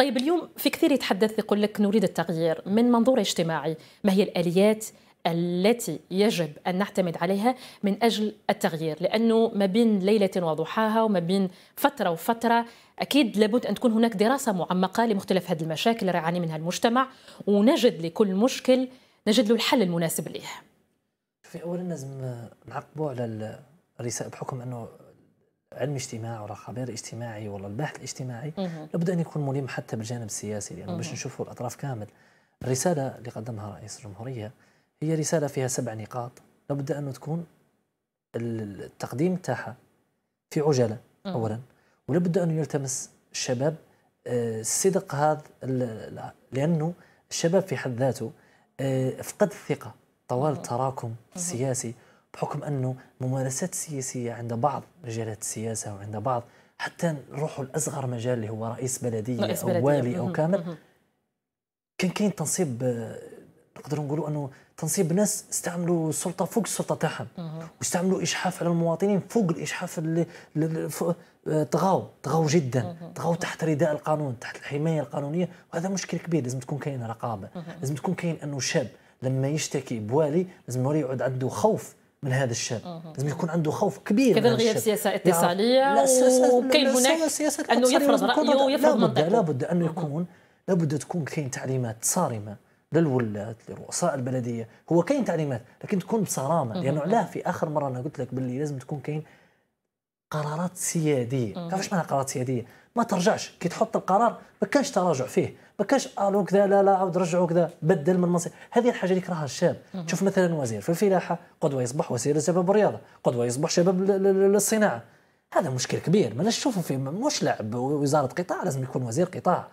طيب اليوم في كثير يتحدث يقول لك نريد التغيير من منظور اجتماعي ما هي الآليات التي يجب أن نعتمد عليها من أجل التغيير لأنه ما بين ليلة وضحاها وما بين فترة وفترة أكيد لابد أن تكون هناك دراسة معمقة لمختلف هذه المشاكل اللي يعاني منها المجتمع ونجد لكل مشكل نجد له الحل المناسب ليه في أولا لازم نعقبه على الرسالة بحكم أنه علم اجتماع ولا خبير اجتماعي ولا الباحث الاجتماعي لابد ان يكون ملم حتى بالجانب السياسي لانه يعني باش نشوفوا الاطراف كامل الرساله اللي قدمها رئيس الجمهوريه هي رساله فيها سبع نقاط لابد انه تكون التقديم تاعها في عجله اولا ولابد انه يلتمس الشباب آه، صدق هذا لانه الشباب في حد ذاته آه، فقد الثقه طوال التراكم السياسي بحكم أنه ممارسات سياسية عند بعض مجالات السياسة وعند بعض حتى نروحوا لأصغر مجال اللي هو رئيس بلدية رئيس أو بلدية. والي أو كامل كان كاين تنصيب آه، نقدروا نقولوا أنه تنصيب ناس استعملوا السلطه فوق السلطه تاعهم واستعملوا اشحاف على المواطنين فوق الاشحاف اللي طغاو آه، طغاو جدا طغاو تحت رداء القانون تحت الحمايه القانونيه وهذا مشكل كبير لازم تكون كاين رقابه لازم تكون كاين انه شاب لما يشتكي بوالي لازم يعود عنده خوف من هذا الشاب لازم يكون عنده خوف كبير كذا الغياب سياسه اتصاليه وكاين هناك انه يفرض رايه ويفرض منطقه لابد انه يكون لابد تكون كاين تعليمات صارمه للولاة لرؤساء البلديه هو كاين تعليمات لكن تكون بصرامه لانه علاه في اخر مره انا قلت لك باللي لازم تكون كاين قرارات سياديه كيفاش معنى قرارات سياديه ما ترجعش كي تحط القرار ما كانش تراجع فيه ما كانش قالوا آه، كذا لا لا عاود رجعوا كذا بدل من مصير هذه الحاجه اللي يكرهها الشاب تشوف مثلا وزير في الفلاحه قدوه يصبح وزير شباب الرياضه قدوه يصبح شباب الصناعه هذا مشكل كبير ما نشوفه فيه مش لعب وزاره قطاع لازم يكون وزير قطاع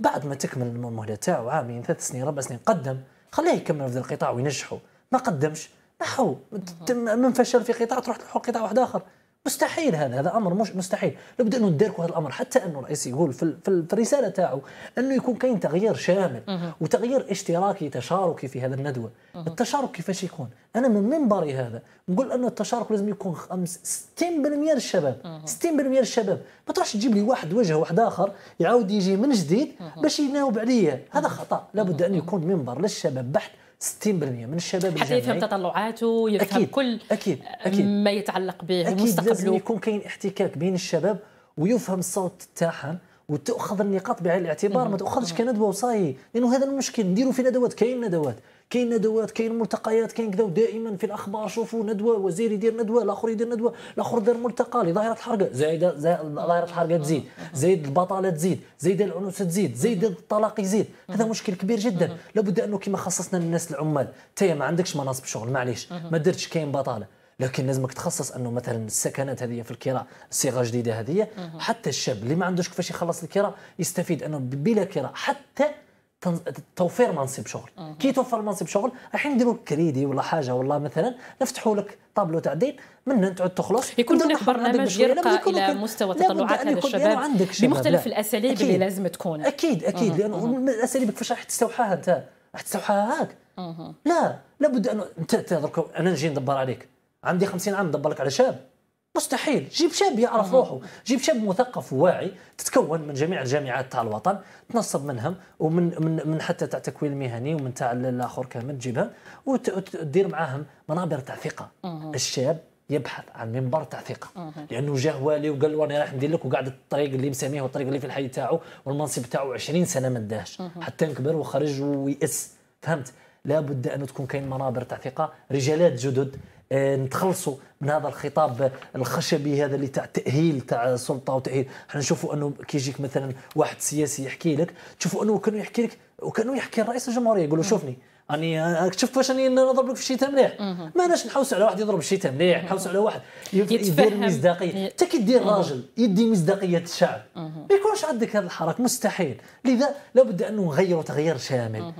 بعد ما تكمل المهله تاعو عامين ثلاث سنين اربع سنين قدم خليه يكمل في القطاع وينجحه ما قدمش نحو من فشل في قطاع تروح تلحق قطاع واحد اخر مستحيل هذا هذا امر مش مستحيل لابد انه نداركوا هذا الامر حتى انه الرئيس يقول في, في الرساله تاعو انه يكون كاين تغيير شامل وتغيير اشتراكي تشاركي في هذا الندوه التشارك كيفاش يكون انا من منبري هذا نقول ان التشارك لازم يكون 60% للشباب 60% للشباب ما تروحش تجيب لي واحد وجه واحد اخر يعاود يجي من جديد باش يناوب عليا هذا خطا لابد ان يكون منبر للشباب بحت 60% من الشباب حتى يفهم تطلعاته يفهم أكيد كل أكيد آه، أكيد ما يتعلق به أكيد ومستقبله لازم يكون كاين احتكاك بين الشباب ويفهم الصوت تاعهم وتاخذ النقاط بعين الاعتبار ما تاخذش كندوه وصاي لانه هذا المشكل نديروا في ندوات كاين ندوات كاين ندوات كاين ملتقيات كاين كذا ودائما في الاخبار شوفوا ندوه وزير يدير ندوه الاخر يدير ندوه الاخر دار ملتقى لظاهره الحرقه زايده ظاهره الحرقه تزيد زايد البطاله تزيد زايد العنوسه تزيد زايد الطلاق يزيد هذا مشكل كبير جدا لابد انه كما خصصنا الناس العمال انت ما عندكش مناصب شغل معليش ما درتش كاين بطاله لكن لازمك تخصص انه مثلا السكنات هذه في الكراء صيغه جديده هذه حتى الشاب اللي ما عندوش كيفاش يخلص الكراء يستفيد انه بلا كراء حتى توفير منصب شغل كي توفر منصب شغل راح نديروا كريدي ولا حاجه والله مثلا نفتحوا لك طابلو تاع دين من تعود تخلص يكون هناك برنامج يرقى الى مستوى تطلعات الشباب عندك شباب بمختلف الاساليب اللي لازم تكون اكيد اكيد لانه الاساليب كيفاش راح تستوحاها انت راح تستوحاها هاك لا لابد انه انت انا نجي ندبر عليك عندي 50 عام ندبر لك على شاب مستحيل جيب شاب يعرف روحه جيب شاب مثقف وواعي تتكون من جميع الجامعات تاع الوطن تنصب منهم ومن من, من حتى تاع تكوين مهني ومن تاع الاخر كامل تجيبها وتدير معاهم منابر تاع ثقه الشاب يبحث عن منبر تاع ثقه لانه جاه والي وقال له انا رايح ندير لك وقعد الطريق اللي مساميه والطريق اللي في الحي تاعو والمنصب تاعو 20 سنه ما داهش حتى نكبر وخرج ويأس فهمت لابد ان تكون كاين منابر تاع ثقه رجالات جدد آه، نتخلصوا من هذا الخطاب الخشبي هذا اللي تاع تاهيل تاع السلطه وتاهيل احنا نشوفوا انه كي يجيك مثلا واحد سياسي يحكي لك تشوفوا انه كانوا يحكي لك وكانوا يحكي الرئيس الجمهوريه يقول له شوفني راني آه، آه، شفت فاش راني نضرب لك في الشتاء مليح ما ناش نحوس على واحد يضرب الشتاء مليح نحوس على واحد يدير مصداقيه حتى كي دير راجل يدي مصداقيه الشعب ما يكونش عندك هذا الحراك مستحيل لذا لابد انه نغيروا تغيير شامل